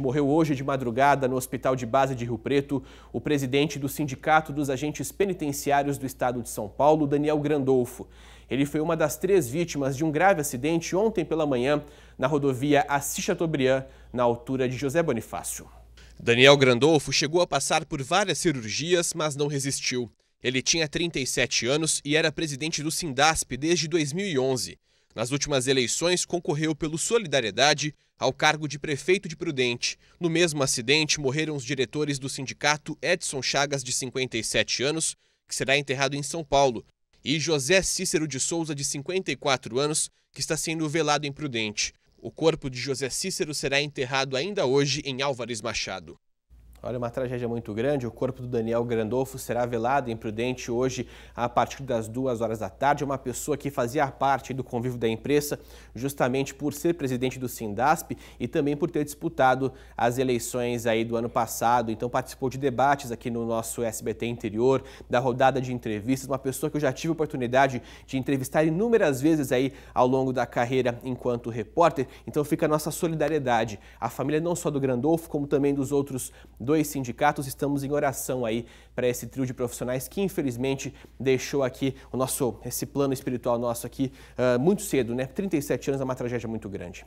Morreu hoje de madrugada no hospital de base de Rio Preto o presidente do Sindicato dos Agentes Penitenciários do Estado de São Paulo, Daniel Grandolfo. Ele foi uma das três vítimas de um grave acidente ontem pela manhã na rodovia Assis Chateaubriand, na altura de José Bonifácio. Daniel Grandolfo chegou a passar por várias cirurgias, mas não resistiu. Ele tinha 37 anos e era presidente do Sindasp desde 2011. Nas últimas eleições, concorreu pelo Solidariedade ao cargo de prefeito de Prudente. No mesmo acidente, morreram os diretores do sindicato Edson Chagas, de 57 anos, que será enterrado em São Paulo, e José Cícero de Souza, de 54 anos, que está sendo velado em Prudente. O corpo de José Cícero será enterrado ainda hoje em Álvares Machado. Olha, uma tragédia muito grande. O corpo do Daniel Grandolfo será velado em Prudente hoje a partir das duas horas da tarde. Uma pessoa que fazia parte do convívio da imprensa justamente por ser presidente do Sindasp e também por ter disputado as eleições aí do ano passado. Então participou de debates aqui no nosso SBT interior, da rodada de entrevistas. Uma pessoa que eu já tive a oportunidade de entrevistar inúmeras vezes aí ao longo da carreira enquanto repórter. Então fica a nossa solidariedade à família não só do Grandolfo, como também dos outros dois dois sindicatos. Estamos em oração aí para esse trio de profissionais que infelizmente deixou aqui o nosso esse plano espiritual nosso aqui uh, muito cedo, né? 37 anos é uma tragédia muito grande.